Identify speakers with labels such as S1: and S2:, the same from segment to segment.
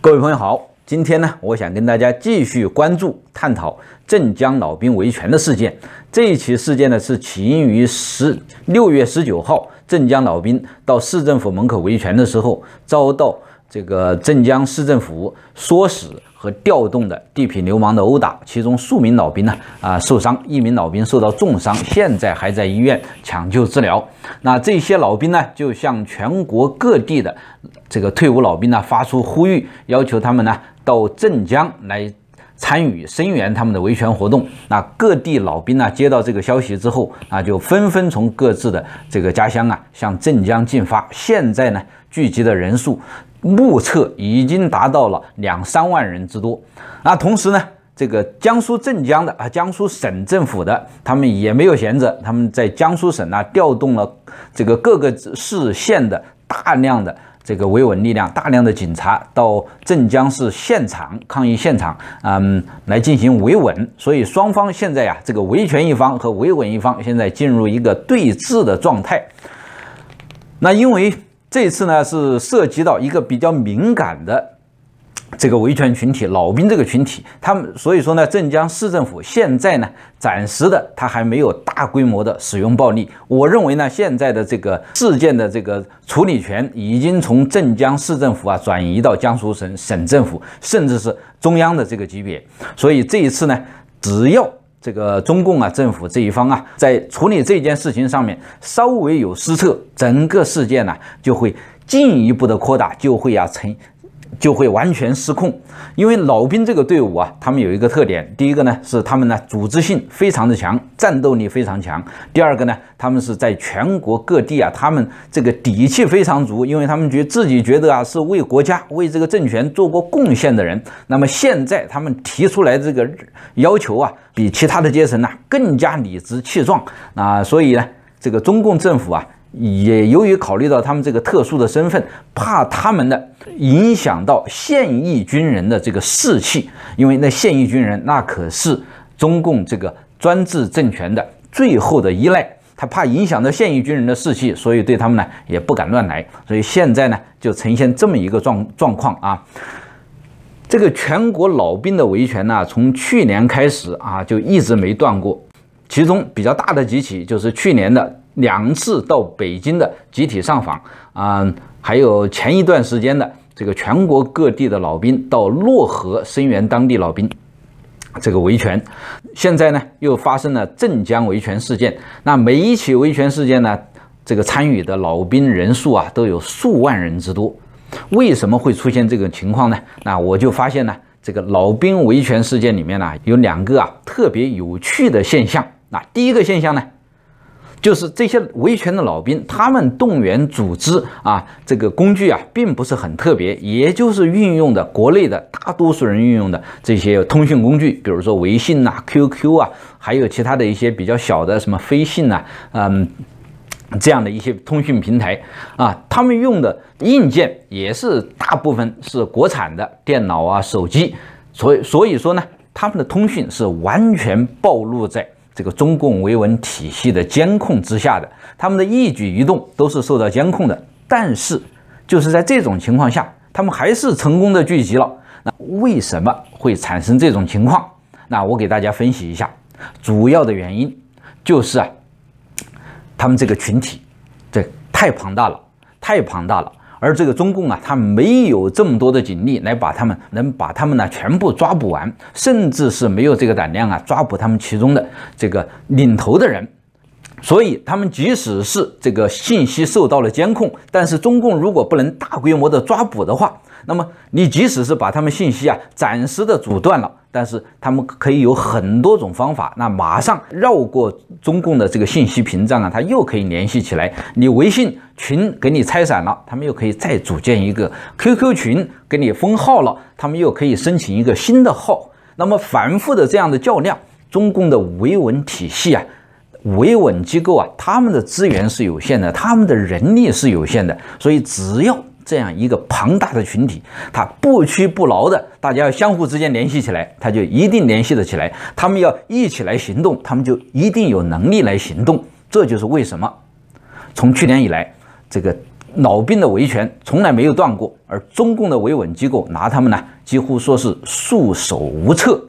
S1: 各位朋友好，今天呢，我想跟大家继续关注、探讨镇江老兵维权的事件。这一起事件呢，是起因于十六月十九号，镇江老兵到市政府门口维权的时候，遭到。这个镇江市政府唆使和调动的地痞流氓的殴打，其中数名老兵呢啊受伤，一名老兵受到重伤，现在还在医院抢救治疗。那这些老兵呢，就向全国各地的这个退伍老兵呢发出呼吁，要求他们呢到镇江来参与声援他们的维权活动。那各地老兵呢接到这个消息之后啊，就纷纷从各自的这个家乡啊向镇江进发。现在呢，聚集的人数。目测已经达到了两三万人之多。那同时呢，这个江苏镇江的啊，江苏省政府的，他们也没有闲着，他们在江苏省呢调动了这个各个市县的大量的这个维稳力量，大量的警察到镇江市现场抗议现场，嗯，来进行维稳。所以双方现在呀，这个维权一方和维稳一方现在进入一个对峙的状态。那因为。这次呢是涉及到一个比较敏感的这个维权群体，老兵这个群体，他们所以说呢，镇江市政府现在呢暂时的他还没有大规模的使用暴力。我认为呢，现在的这个事件的这个处理权已经从镇江市政府啊转移到江苏省省政府，甚至是中央的这个级别。所以这一次呢，只要。这个中共啊，政府这一方啊，在处理这件事情上面稍微有失策，整个事件呢就会进一步的扩大，就会呀成。就会完全失控，因为老兵这个队伍啊，他们有一个特点：第一个呢是他们呢组织性非常的强，战斗力非常强；第二个呢，他们是在全国各地啊，他们这个底气非常足，因为他们觉自己觉得啊是为国家、为这个政权做过贡献的人。那么现在他们提出来这个要求啊，比其他的阶层呢更加理直气壮啊，所以呢，这个中共政府啊。也由于考虑到他们这个特殊的身份，怕他们的影响到现役军人的这个士气，因为那现役军人那可是中共这个专制政权的最后的依赖，他怕影响到现役军人的士气，所以对他们呢也不敢乱来，所以现在呢就呈现这么一个状 状况啊。这个全国老兵的维权呢，从去年开始啊就一直没断过，其中比较大的几起就是去年的。两次到北京的集体上访啊，还有前一段时间的这个全国各地的老兵到漯河声援当地老兵这个维权，现在呢又发生了镇江维权事件。那每一起维权事件呢，这个参与的老兵人数啊都有数万人之多。为什么会出现这个情况呢？那我就发现呢，这个老兵维权事件里面呢，有两个啊特别有趣的现象。那第一个现象呢？就是这些维权的老兵，他们动员组织啊，这个工具啊，并不是很特别，也就是运用的国内的大多数人运用的这些通讯工具，比如说微信呐、QQ 啊，还有其他的一些比较小的什么飞信呐，嗯，这样的一些通讯平台啊，他们用的硬件也是大部分是国产的电脑啊、手机，所所以说呢，他们的通讯是完全暴露在。这个中共维稳体系的监控之下的，他们的一举一动都是受到监控的。但是，就是在这种情况下，他们还是成功的聚集了。那为什么会产生这种情况？那我给大家分析一下，主要的原因就是啊，他们这个群体，这太庞大了，太庞大了。而这个中共啊，他没有这么多的警力来把他们能把他们呢全部抓捕完，甚至是没有这个胆量啊抓捕他们其中的这个领头的人。所以他们即使是这个信息受到了监控，但是中共如果不能大规模的抓捕的话。那么，你即使是把他们信息啊暂时的阻断了，但是他们可以有很多种方法，那马上绕过中共的这个信息屏障啊，他又可以联系起来。你微信群给你拆散了，他们又可以再组建一个 QQ 群给你封号了，他们又可以申请一个新的号。那么反复的这样的较量，中共的维稳体系啊、维稳机构啊，他们的资源是有限的，他们的人力是有限的，所以只要。这样一个庞大的群体，他不屈不挠的，大家要相互之间联系起来，他就一定联系得起来。他们要一起来行动，他们就一定有能力来行动。这就是为什么从去年以来，这个老兵的维权从来没有断过，而中共的维稳机构拿他们呢，几乎说是束手无策。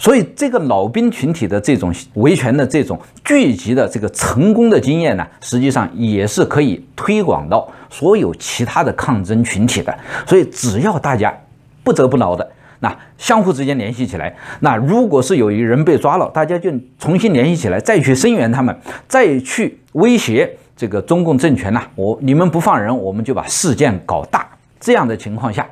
S1: 所以，这个老兵群体的这种维权的这种聚集的这个成功的经验呢，实际上也是可以推广到所有其他的抗争群体的。所以，只要大家不折不挠的，那相互之间联系起来，那如果是有一人被抓了，大家就重新联系起来，再去声援他们，再去威胁这个中共政权呐。我你们不放人，我们就把事件搞大。这样的情况下，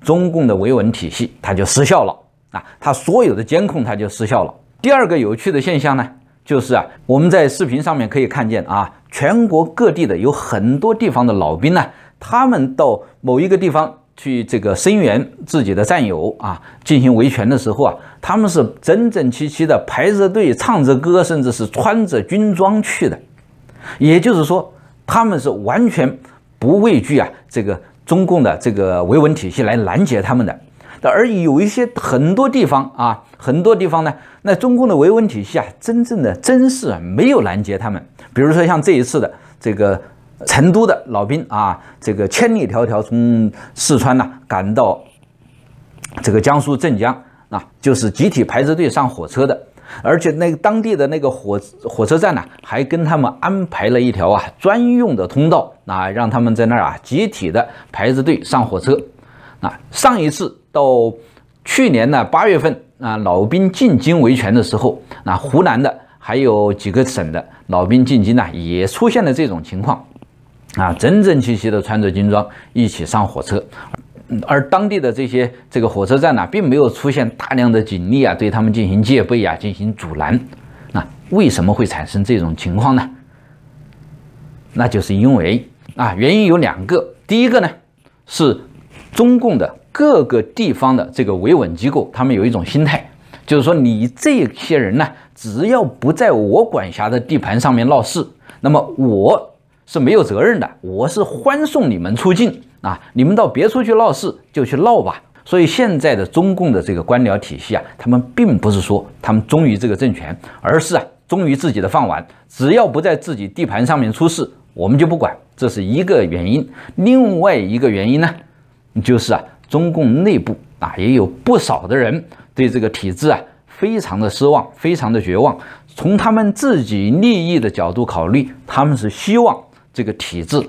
S1: 中共的维稳体系它就失效了。啊，它所有的监控它就失效了。第二个有趣的现象呢，就是啊，我们在视频上面可以看见啊，全国各地的有很多地方的老兵呢，他们到某一个地方去这个声援自己的战友啊，进行维权的时候啊，他们是整整齐齐的排着队，唱着歌，甚至是穿着军装去的。也就是说，他们是完全不畏惧啊，这个中共的这个维稳体系来拦截他们的。而有一些很多地方啊，很多地方呢，那中共的维稳体系啊，真正的真是没有拦截他们。比如说像这一次的这个成都的老兵啊，这个千里迢迢从四川呢赶到这个江苏镇江啊，就是集体排着队上火车的，而且那当地的那个火火车站呢，还跟他们安排了一条啊专用的通道，啊，让他们在那儿啊集体的排着队上火车。那上一次。到去年呢八月份啊，老兵进京维权的时候，那湖南的还有几个省的老兵进京呢，也出现了这种情况，啊，整整齐齐的穿着军装一起上火车，而当地的这些这个火车站呢，并没有出现大量的警力啊，对他们进行戒备啊，进行阻拦，那为什么会产生这种情况呢？那就是因为啊，原因有两个，第一个呢是中共的。各个地方的这个维稳机构，他们有一种心态，就是说你这些人呢，只要不在我管辖的地盘上面闹事，那么我是没有责任的，我是欢送你们出境啊！你们到别处去闹事就去闹吧。所以现在的中共的这个官僚体系啊，他们并不是说他们忠于这个政权，而是啊忠于自己的饭碗，只要不在自己地盘上面出事，我们就不管，这是一个原因。另外一个原因呢，就是啊。中共内部啊，也有不少的人对这个体制啊，非常的失望，非常的绝望。从他们自己利益的角度考虑，他们是希望这个体制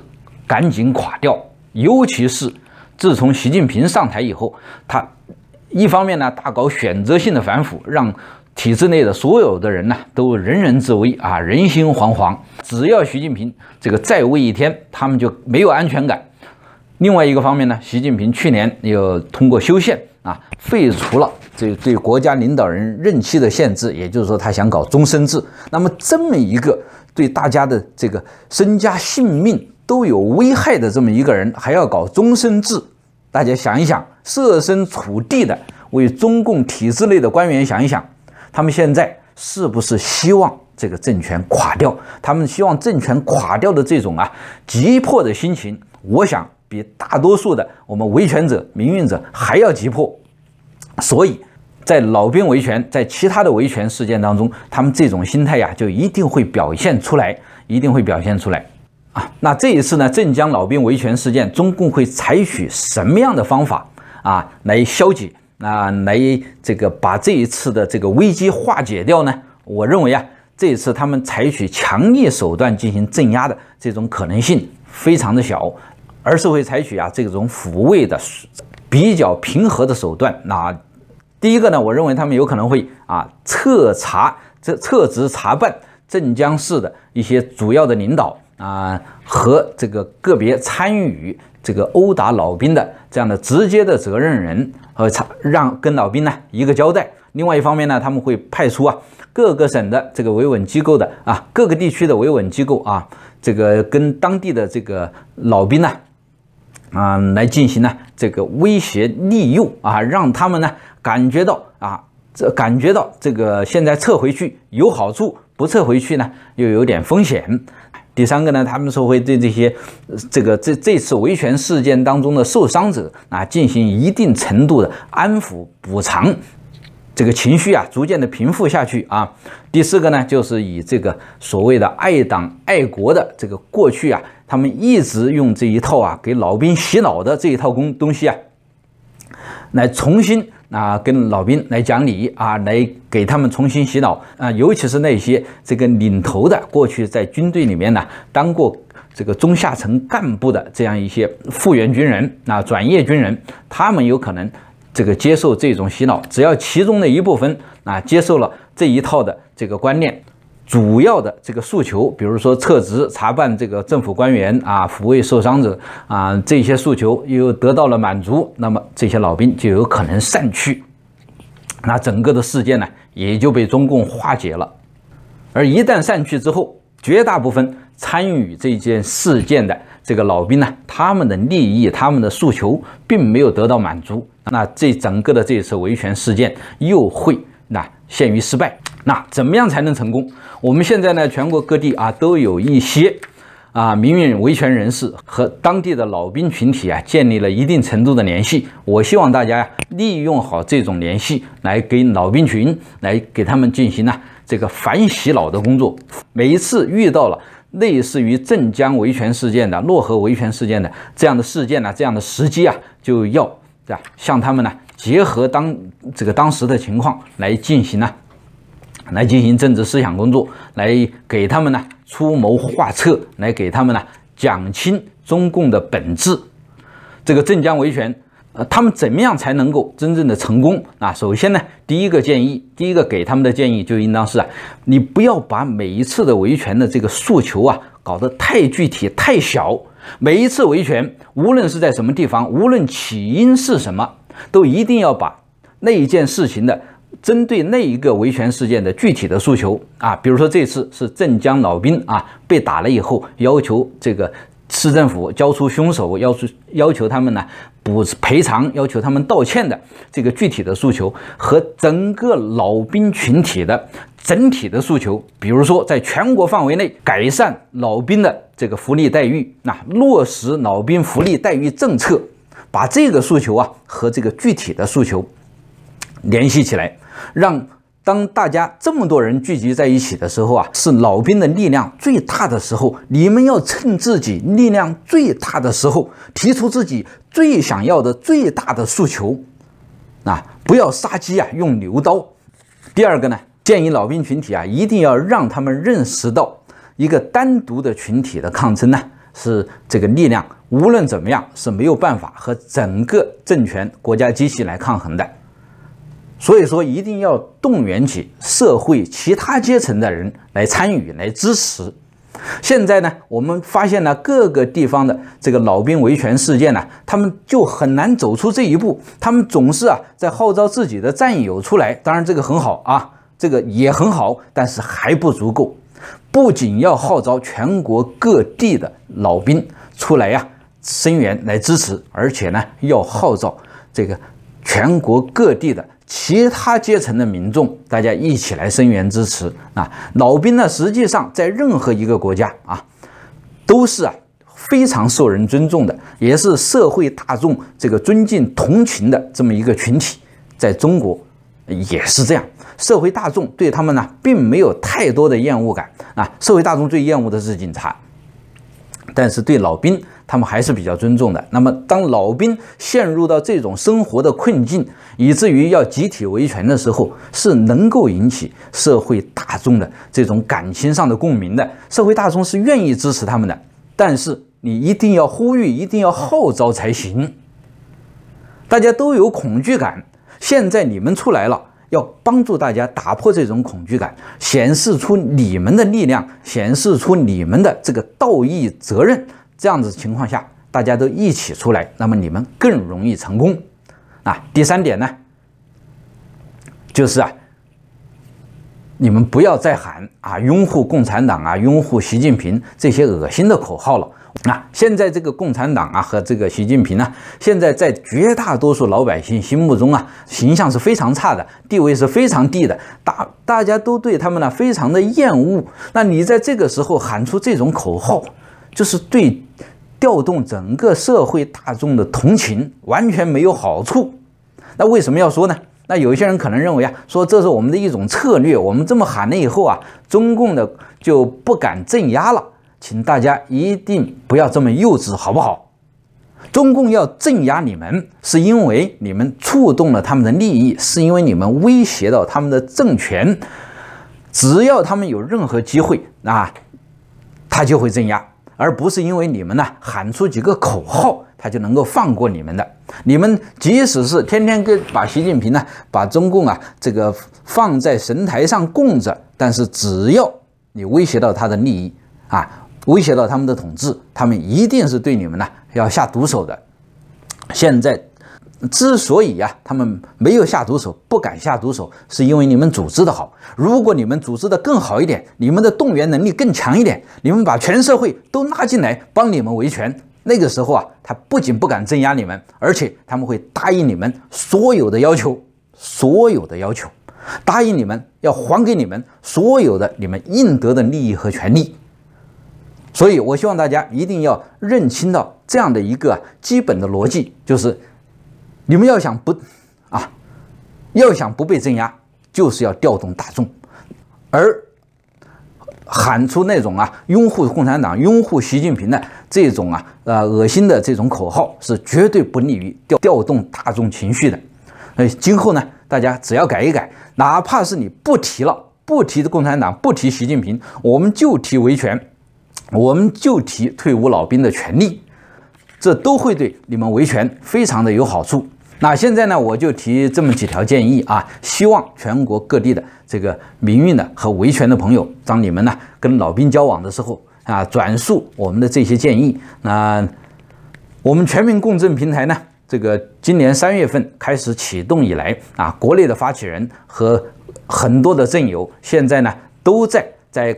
S1: 赶紧垮掉。尤其是自从习近平上台以后，他一方面呢大搞选择性的反腐，让体制内的所有的人呢都人人自危啊，人心惶惶。只要习近平这个再位一天，他们就没有安全感。另外一个方面呢，习近平去年又通过修宪啊，废除了这对国家领导人任期的限制，也就是说他想搞终身制。那么这么一个对大家的这个身家性命都有危害的这么一个人，还要搞终身制，大家想一想，设身处地的为中共体制内的官员想一想，他们现在是不是希望这个政权垮掉？他们希望政权垮掉的这种啊急迫的心情，我想。比大多数的我们维权者、民运者还要急迫，所以，在老兵维权，在其他的维权事件当中，他们这种心态呀，就一定会表现出来，一定会表现出来啊。那这一次呢，镇江老兵维权事件，中共会采取什么样的方法啊，来消解，那来这个把这一次的这个危机化解掉呢？我认为啊，这一次他们采取强硬手段进行镇压的这种可能性非常的小。而是会采取啊这种抚慰的、比较平和的手段。那第一个呢，我认为他们有可能会啊彻查这撤职查办镇江市的一些主要的领导啊和这个个别参与这个殴打老兵的这样的直接的责任人，和查让跟老兵呢一个交代。另外一方面呢，他们会派出啊各个省的这个维稳机构的啊各个地区的维稳机构啊，这个跟当地的这个老兵呢。啊，来进行呢这个威胁利诱啊，让他们呢感觉到啊，这感觉到这个现在撤回去有好处，不撤回去呢又有点风险。第三个呢，他们说会对这些这个这这次维权事件当中的受伤者啊进行一定程度的安抚补偿，这个情绪啊逐渐的平复下去啊。第四个呢，就是以这个所谓的爱党爱国的这个过去啊。他们一直用这一套啊，给老兵洗脑的这一套工东西啊，来重新啊跟老兵来讲理啊，来给他们重新洗脑啊。尤其是那些这个领头的，过去在军队里面呢当过这个中下层干部的这样一些复员军人啊、转业军人，他们有可能这个接受这种洗脑。只要其中的一部分啊接受了这一套的这个观念。主要的这个诉求，比如说撤职、查办这个政府官员啊，抚慰受伤者啊，这些诉求又得到了满足，那么这些老兵就有可能散去，那整个的事件呢也就被中共化解了。而一旦散去之后，绝大部分参与这件事件的这个老兵呢，他们的利益、他们的诉求并没有得到满足，那这整个的这次维权事件又会。限于失败，那怎么样才能成功？我们现在呢，全国各地啊，都有一些啊，民运维权人士和当地的老兵群体啊，建立了一定程度的联系。我希望大家呀，利用好这种联系，来给老兵群，来给他们进行呢，这个反洗脑的工作。每一次遇到了类似于镇江维权事件的、漯河维权事件的这样的事件呢，这样的时机啊，就要这样向他们呢。结合当这个当时的情况来进行呢，来进行政治思想工作，来给他们呢出谋划策，来给他们呢讲清中共的本质。这个镇江维权，呃，他们怎么样才能够真正的成功？啊，首先呢，第一个建议，第一个给他们的建议就应当是啊，你不要把每一次的维权的这个诉求啊搞得太具体、太小。每一次维权，无论是在什么地方，无论起因是什么。都一定要把那一件事情的，针对那一个维权事件的具体的诉求啊，比如说这次是镇江老兵啊被打了以后，要求这个市政府交出凶手，要求要求他们呢补赔偿，要求他们道歉的这个具体的诉求，和整个老兵群体的整体的诉求，比如说在全国范围内改善老兵的这个福利待遇，那落实老兵福利待遇政策。把这个诉求啊和这个具体的诉求联系起来，让当大家这么多人聚集在一起的时候啊，是老兵的力量最大的时候。你们要趁自己力量最大的时候，提出自己最想要的最大的诉求啊！不要杀鸡啊用牛刀。第二个呢，建议老兵群体啊，一定要让他们认识到一个单独的群体的抗争呢。是这个力量，无论怎么样是没有办法和整个政权国家机器来抗衡的，所以说一定要动员起社会其他阶层的人来参与来支持。现在呢，我们发现了各个地方的这个老兵维权事件呢，他们就很难走出这一步，他们总是啊在号召自己的战友出来，当然这个很好啊，这个也很好，但是还不足够。不仅要号召全国各地的老兵出来呀，声援来支持，而且呢，要号召这个全国各地的其他阶层的民众，大家一起来声援支持啊！老兵呢，实际上在任何一个国家啊，都是啊非常受人尊重的，也是社会大众这个尊敬同情的这么一个群体，在中国也是这样。社会大众对他们呢，并没有太多的厌恶感啊。社会大众最厌恶的是警察，但是对老兵，他们还是比较尊重的。那么，当老兵陷入到这种生活的困境，以至于要集体维权的时候，是能够引起社会大众的这种感情上的共鸣的。社会大众是愿意支持他们的，但是你一定要呼吁，一定要号召才行。大家都有恐惧感，现在你们出来了。要帮助大家打破这种恐惧感，显示出你们的力量，显示出你们的这个道义责任。这样子情况下，大家都一起出来，那么你们更容易成功。啊，第三点呢，就是啊。你们不要再喊啊，拥护共产党啊，拥护习近平这些恶心的口号了。那现在这个共产党啊和这个习近平啊，现在在绝大多数老百姓心目中啊，形象是非常差的，地位是非常低的，大大家都对他们呢非常的厌恶。那你在这个时候喊出这种口号，就是对调动整个社会大众的同情完全没有好处。那为什么要说呢？那有一些人可能认为啊，说这是我们的一种策略，我们这么喊了以后啊，中共的就不敢镇压了。请大家一定不要这么幼稚，好不好？中共要镇压你们，是因为你们触动了他们的利益，是因为你们威胁到他们的政权。只要他们有任何机会啊，他就会镇压，而不是因为你们呢喊出几个口号，他就能够放过你们的。你们即使是天天跟把习近平呢，把中共啊这个放在神台上供着，但是只要你威胁到他的利益啊，威胁到他们的统治，他们一定是对你们呢要下毒手的。现在之所以呀他们没有下毒手，不敢下毒手，是因为你们组织的好。如果你们组织的更好一点，你们的动员能力更强一点，你们把全社会都拉进来帮你们维权。那个时候啊，他不仅不敢镇压你们，而且他们会答应你们所有的要求，所有的要求，答应你们要还给你们所有的你们应得的利益和权利。所以，我希望大家一定要认清到这样的一个基本的逻辑，就是你们要想不啊，要想不被镇压，就是要调动大众，而。喊出那种啊，拥护共产党、拥护习近平的这种啊，呃，恶心的这种口号，是绝对不利于调调动大众情绪的。哎，今后呢，大家只要改一改，哪怕是你不提了，不提共产党，不提习近平，我们就提维权，我们就提退伍老兵的权利，这都会对你们维权非常的有好处。那现在呢，我就提这么几条建议啊，希望全国各地的这个民运的和维权的朋友，当你们呢跟老兵交往的时候啊，转述我们的这些建议。那我们全民共振平台呢，这个今年三月份开始启动以来啊，国内的发起人和很多的政友，现在呢都在在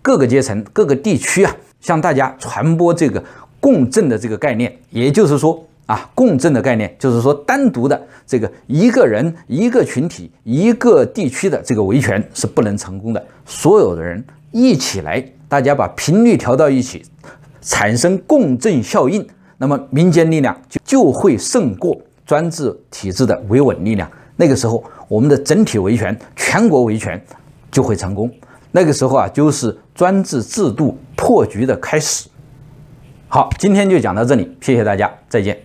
S1: 各个阶层、各个地区啊，向大家传播这个共振的这个概念，也就是说。啊，共振的概念就是说，单独的这个一个人、一个群体、一个地区的这个维权是不能成功的。所有的人一起来，大家把频率调到一起，产生共振效应，那么民间力量就就会胜过专制体制的维稳力量。那个时候，我们的整体维权、全国维权就会成功。那个时候啊，就是专制制度破局的开始。好，今天就讲到这里，谢谢大家，再见。